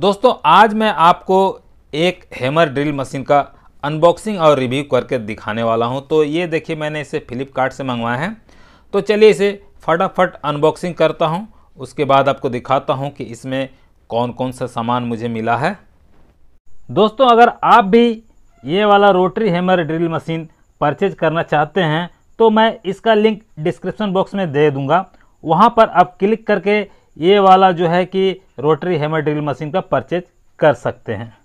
दोस्तों आज मैं आपको एक हैमर ड्रिल मशीन का अनबॉक्सिंग और रिव्यू करके दिखाने वाला हूं तो ये देखिए मैंने इसे फ्लिपकार्ट से मंगवाया है तो चलिए इसे फटाफट अनबॉक्सिंग करता हूं उसके बाद आपको दिखाता हूं कि इसमें कौन कौन सा सामान मुझे मिला है दोस्तों अगर आप भी ये वाला rotary hammer drill machine purchase करना चाहते हैं तो मैं इसका लिंक डिस्क्रिप्सन बॉक्स में दे दूँगा वहाँ पर आप क्लिक करके ये वाला जो है कि रोटरी हेमर ड्रिल मशीन का परचेज कर सकते हैं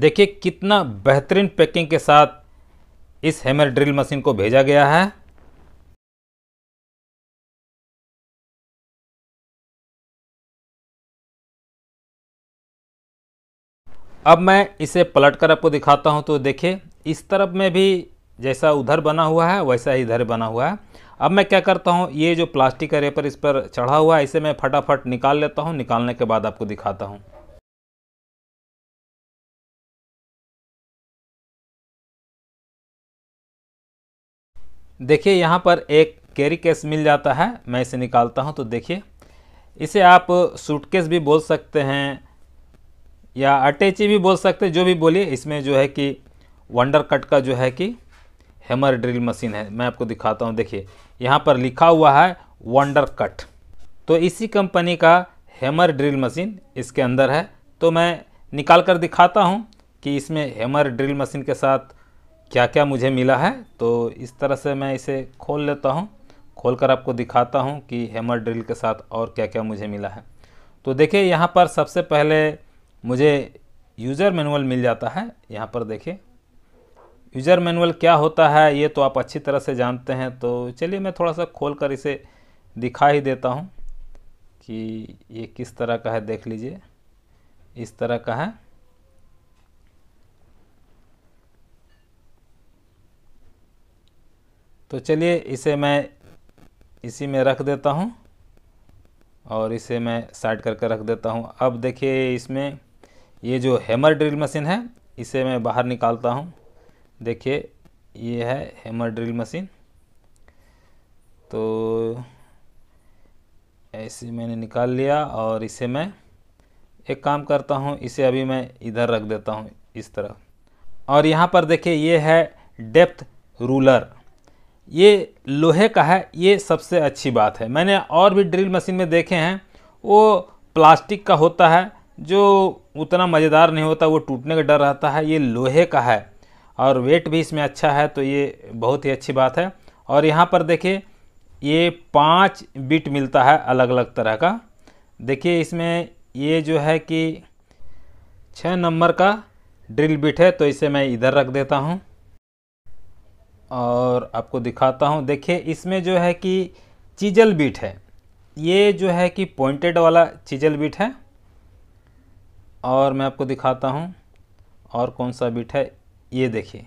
देखिए कितना बेहतरीन पैकिंग के साथ इस हेमर ड्रिल मशीन को भेजा गया है अब मैं इसे पलट कर आपको दिखाता हूं तो देखिए इस तरफ में भी जैसा उधर बना हुआ है वैसा ही इधर बना हुआ है अब मैं क्या करता हूँ ये जो प्लास्टिक का रेपर इस पर चढ़ा हुआ है इसे मैं फटाफट निकाल लेता हूँ निकालने के बाद आपको दिखाता हूँ देखिए यहाँ पर एक कैरी केस मिल जाता है मैं इसे निकालता हूँ तो देखिए इसे आप सूटकेस भी बोल सकते हैं या अटैची भी बोल सकते हैं जो भी बोलिए इसमें जो है कि वंडर कट का जो है कि हैमर ड्रिल मशीन है मैं आपको दिखाता हूँ देखिए यहाँ पर लिखा हुआ है वंडर कट तो इसी कंपनी का हैमर ड्रिल मशीन इसके अंदर है तो मैं निकाल कर दिखाता हूँ कि इसमें हैमर ड्रिल मशीन के साथ क्या क्या मुझे मिला है तो इस तरह से मैं इसे खोल लेता हूँ खोल कर आपको दिखाता हूँ कि हैमर ड्रिल के साथ और क्या क्या मुझे मिला है तो देखिए यहाँ पर सबसे पहले मुझे यूज़र मैनुअल मिल जाता है यहाँ पर देखिए यूज़र मैनुअल क्या होता है ये तो आप अच्छी तरह से जानते हैं तो चलिए मैं थोड़ा सा खोल कर इसे दिखा ही देता हूँ कि ये किस तरह का है देख लीजिए इस तरह का है तो चलिए इसे मैं इसी में रख देता हूँ और इसे मैं साइड करके रख देता हूँ अब देखिए इसमें ये जो हैमर ड्रिल मशीन है इसे मैं बाहर निकालता हूँ देखिए ये है हेमर ड्रिल मशीन तो ऐसे मैंने निकाल लिया और इसे मैं एक काम करता हूँ इसे अभी मैं इधर रख देता हूँ इस तरह और यहाँ पर देखिए ये है डेप्थ रूलर ये लोहे का है ये सबसे अच्छी बात है मैंने और भी ड्रिल मशीन में देखे हैं वो प्लास्टिक का होता है जो उतना मज़ेदार नहीं होता वो टूटने का डर रहता है ये लोहे का है और वेट भी इसमें अच्छा है तो ये बहुत ही अच्छी बात है और यहाँ पर देखिए ये पाँच बिट मिलता है अलग अलग तरह का देखिए इसमें ये जो है कि छः नंबर का ड्रिल बिट है तो इसे मैं इधर रख देता हूँ और आपको दिखाता हूँ देखिए इसमें जो है कि चिजल बिट है ये जो है कि पॉइंटेड वाला चिजल बिट है और मैं आपको दिखाता हूँ और कौन सा बिट है ये देखिए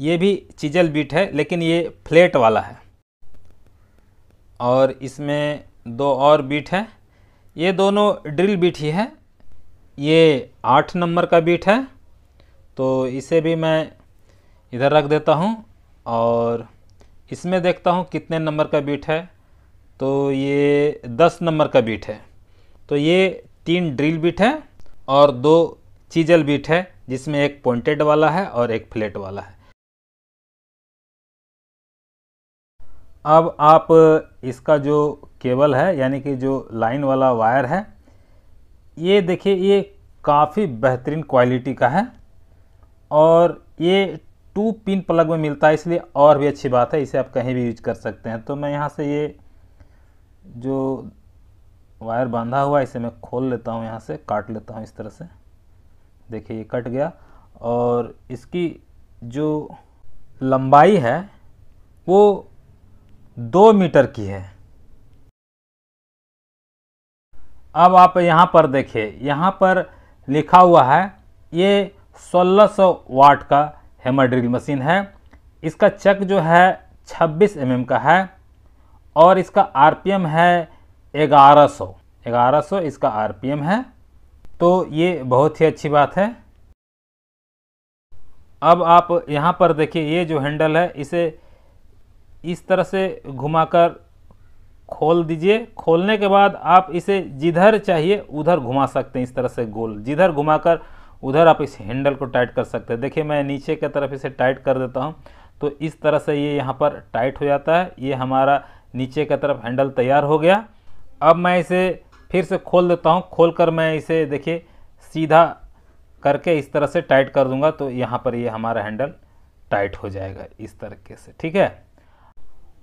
ये भी चिजल बीट है लेकिन ये फ्लेट वाला है और इसमें दो और बीट है ये दोनों ड्रिल बीट ही है ये आठ नंबर का बीट है तो इसे भी मैं इधर रख देता हूँ और इसमें देखता हूँ कितने नंबर का बीट है तो ये दस नंबर का बीट है तो ये तीन ड्रिल बीट है और दो चीजल बीट है जिसमें एक पॉइंटेड वाला है और एक फ्लेट वाला है अब आप इसका जो केबल है यानी कि जो लाइन वाला वायर है ये देखिए ये काफ़ी बेहतरीन क्वालिटी का है और ये टू पिन प्लग में मिलता है इसलिए और भी अच्छी बात है इसे आप कहीं भी यूज कर सकते हैं तो मैं यहाँ से ये जो वायर बांधा हुआ है इसे मैं खोल लेता हूँ यहाँ से काट लेता हूँ इस तरह से देखिए ये कट गया और इसकी जो लंबाई है वो दो मीटर की है अब आप यहाँ पर देखिए यहाँ पर लिखा हुआ है ये 1600 वाट का हेमर ड्रिल मशीन है इसका चक जो है 26 एम mm का है और इसका आरपीएम है 1100 1100 इसका आरपीएम है तो ये बहुत ही अच्छी बात है अब आप यहाँ पर देखिए ये जो हैंडल है इसे इस तरह से घुमाकर खोल दीजिए खोलने के बाद आप इसे जिधर चाहिए उधर घुमा सकते हैं इस तरह से गोल जिधर घुमाकर उधर आप इस हैंडल को टाइट कर सकते हैं देखिए मैं नीचे की तरफ इसे टाइट कर देता हूँ तो इस तरह से ये यहाँ पर टाइट हो जाता है ये हमारा नीचे की तरफ हैंडल तैयार हो गया अब मैं इसे फिर से खोल देता हूँ खोल कर मैं इसे देखिए सीधा करके इस तरह से टाइट कर दूंगा तो यहाँ पर ये यह हमारा हैंडल टाइट हो जाएगा इस तरीके से ठीक है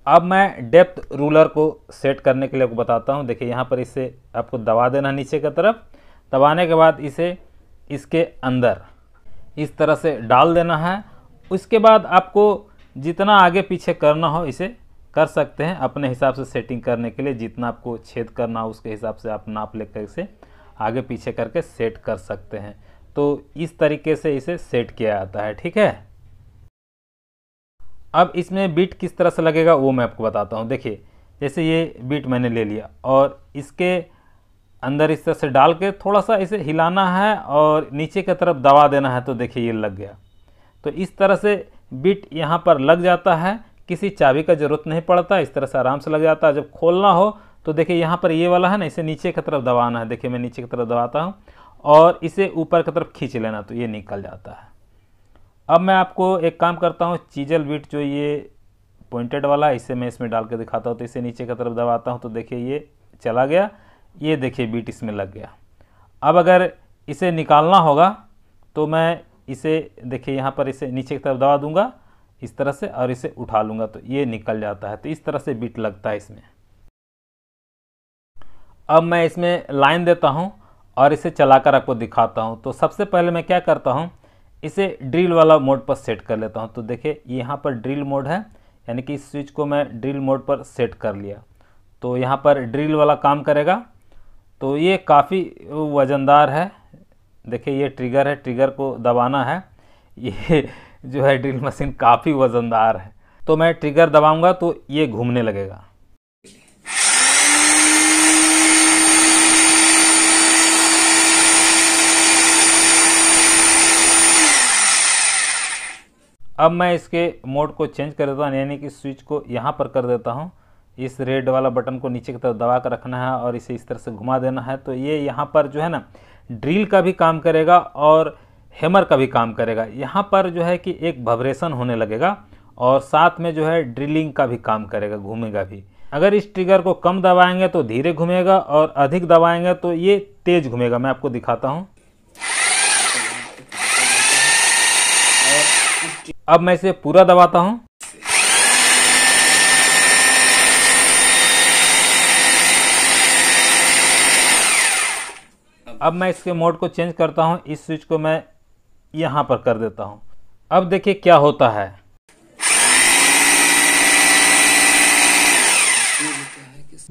अब मैं डेप्थ रूलर को सेट करने के लिए बताता हूँ देखिए यहाँ पर इसे आपको दबा देना नीचे की तरफ दबाने के बाद इसे इसके अंदर इस तरह से डाल देना है उसके बाद आपको जितना आगे पीछे करना हो इसे कर सकते हैं अपने हिसाब से सेटिंग करने के लिए जितना आपको छेद करना हो उसके हिसाब से आप नाप लेकर इसे आगे पीछे करके सेट कर सकते हैं तो इस तरीके से इसे सेट किया जाता है ठीक है अब इसमें बीट किस तरह से लगेगा वो मैं आपको बताता हूँ देखिए जैसे ये बीट मैंने ले लिया और इसके अंदर इस तरह से डाल के थोड़ा सा इसे हिलाना है और नीचे की तरफ दबा देना है तो देखिए ये लग गया तो इस तरह से बीट यहाँ पर लग जाता है किसी चाबी का ज़रूरत नहीं पड़ता इस तरह से आराम से लग जाता है जब खोलना हो तो देखिए यहाँ पर ये वाला है ना इसे नीचे की तरफ दबाना है देखिए मैं नीचे की तरफ दबाता हूँ और इसे ऊपर की तरफ खींच लेना तो ये निकल जाता है अब मैं आपको एक काम करता हूँ चीजल बीट जो ये पॉइंटेड वाला है इसे मैं इसमें डाल के दिखाता हूँ तो इसे नीचे की तरफ दबाता हूँ तो देखिए ये चला गया ये देखिए बीट इसमें लग गया अब अगर इसे निकालना होगा तो मैं इसे देखिए यहाँ पर इसे नीचे की तरफ दबा दूँगा इस तरह से और इसे उठा लूँगा तो ये निकल जाता है तो इस तरह से बीट लगता है इसमें अब मैं इसमें लाइन देता हूँ और इसे चलाकर आपको दिखाता हूँ तो सबसे पहले मैं क्या करता हूँ इसे ड्रिल वाला मोड पर सेट कर लेता हूँ तो देखिए यहाँ पर ड्रिल मोड है यानी कि इस स्विच को मैं ड्रिल मोड पर सेट कर लिया तो यहाँ पर ड्रिल वाला काम करेगा तो ये काफ़ी वज़नदार है देखिए ये ट्रिगर है ट्रिगर को दबाना है ये जो है ड्रिल मशीन काफ़ी वज़नदार है तो मैं ट्रिगर दबाऊंगा तो ये घूमने लगेगा अब मैं इसके मोड को चेंज कर देता हूँ यानी कि स्विच को यहाँ पर कर देता हूँ इस रेड वाला बटन को नीचे की तरफ दबा कर रखना है और इसे इस तरह से घुमा देना है तो ये यहाँ पर जो है ना ड्रिल का भी काम करेगा और हेमर का भी काम करेगा यहाँ पर जो है कि एक वाइब्रेशन होने लगेगा और साथ में जो है ड्रिलिंग का भी काम करेगा घूमेगा भी अगर इस ट्रिगर को कम दबाएंगे तो धीरे घूमेगा और अधिक दबाएंगे तो ये तेज़ घूमेगा मैं आपको दिखाता हूँ अब मैं इसे पूरा दबाता हूँ अब मैं इसके मोड को चेंज करता हूँ इस स्विच को मैं यहाँ पर कर देता हूँ अब देखिए क्या होता है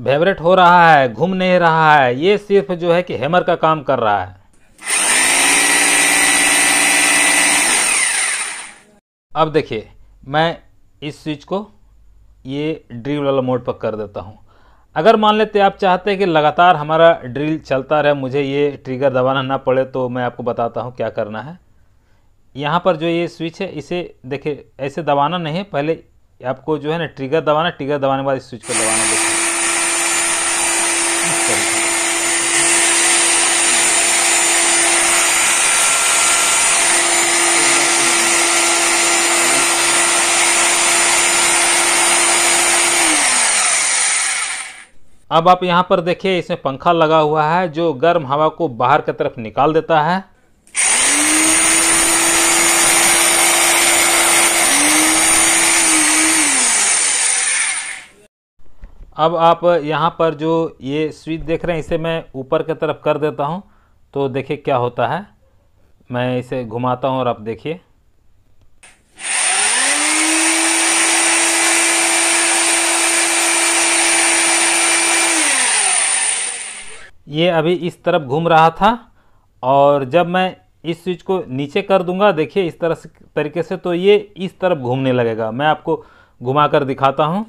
वाइब्रेट हो रहा है घूम नहीं रहा है ये सिर्फ जो है कि हैमर का काम कर रहा है अब देखिए मैं इस स्विच को ये ड्रिल वाला मोड पर कर देता हूँ अगर मान लेते आप चाहते हैं कि लगातार हमारा ड्रिल चलता रहे मुझे ये ट्रिगर दबाना ना पड़े तो मैं आपको बताता हूँ क्या करना है यहाँ पर जो ये स्विच है इसे देखे ऐसे दबाना नहीं है पहले आपको जो है ना ट्रिगर दबाना ट्रिगर दबाने के बाद इस स्विच को दबाना देखिए अब आप यहाँ पर देखिए इसमें पंखा लगा हुआ है जो गर्म हवा को बाहर की तरफ निकाल देता है अब आप यहाँ पर जो ये स्विच देख रहे हैं इसे मैं ऊपर की तरफ कर देता हूँ तो देखिए क्या होता है मैं इसे घुमाता हूँ और आप देखिए ये अभी इस तरफ घूम रहा था और जब मैं इस स्विच को नीचे कर दूंगा देखिए इस तरह से तरीके से तो ये इस तरफ घूमने लगेगा मैं आपको घुमा कर दिखाता हूँ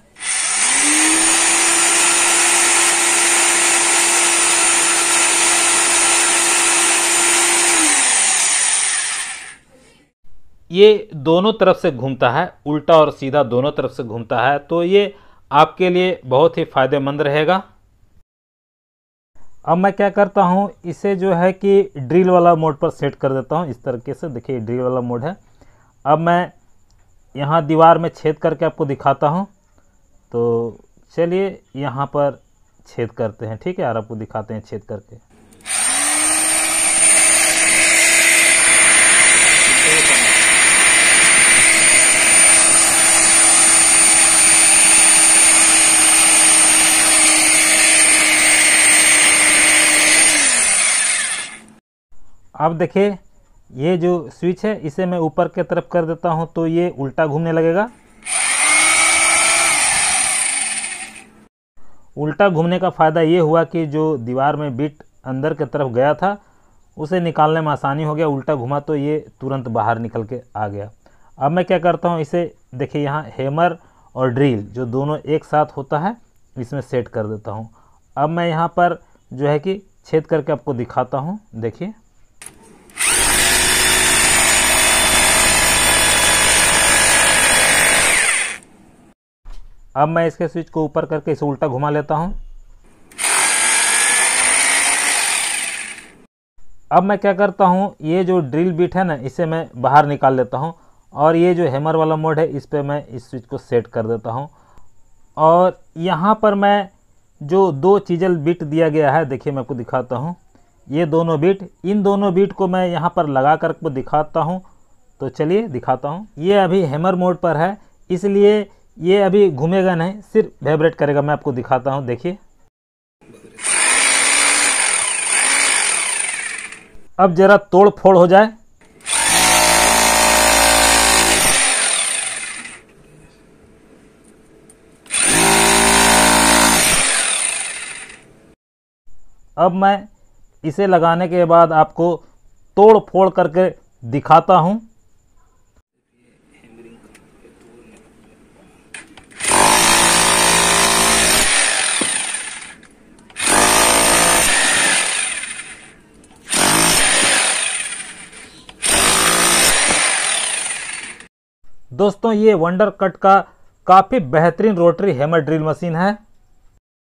ये दोनों तरफ से घूमता है उल्टा और सीधा दोनों तरफ से घूमता है तो ये आपके लिए बहुत ही फ़ायदेमंद रहेगा अब मैं क्या करता हूँ इसे जो है कि ड्रिल वाला मोड पर सेट कर देता हूँ इस तरीके से देखिए ड्रिल वाला मोड है अब मैं यहाँ दीवार में छेद करके आपको दिखाता हूँ तो चलिए यहाँ पर छेद करते हैं ठीक है यार आपको दिखाते हैं छेद करके अब देखिए ये जो स्विच है इसे मैं ऊपर के तरफ कर देता हूँ तो ये उल्टा घूमने लगेगा उल्टा घूमने का फ़ायदा ये हुआ कि जो दीवार में बिट अंदर की तरफ गया था उसे निकालने में आसानी हो गया उल्टा घुमा तो ये तुरंत बाहर निकल के आ गया अब मैं क्या करता हूँ इसे देखिए यहाँ हेमर और ड्रिल जो दोनों एक साथ होता है इसमें सेट कर देता हूँ अब मैं यहाँ पर जो है कि छेद करके आपको दिखाता हूँ देखिए अब मैं इसके स्विच को ऊपर करके इसे उल्टा घुमा लेता हूँ अब मैं क्या करता हूँ ये जो ड्रिल बिट है ना इसे मैं बाहर निकाल लेता हूँ और ये जो हैमर वाला मोड है इस पर मैं इस स्विच को सेट कर देता हूँ और यहाँ पर मैं जो दो चीजल बिट दिया गया है देखिए मैं आपको दिखाता हूँ ये दोनों बिट इन दोनों बिट को मैं यहाँ पर लगा कर को दिखाता हूँ तो चलिए दिखाता हूँ ये अभी हैमर मोड पर है इसलिए ये अभी घूमेगा नहीं सिर्फ वाइब्रेट करेगा मैं आपको दिखाता हूँ देखिए अब जरा तोड़ फोड़ हो जाए अब मैं इसे लगाने के बाद आपको तोड़ फोड़ करके दिखाता हूं दोस्तों ये वंडर कट का काफ़ी बेहतरीन रोटरी हैमर ड्रिल मशीन है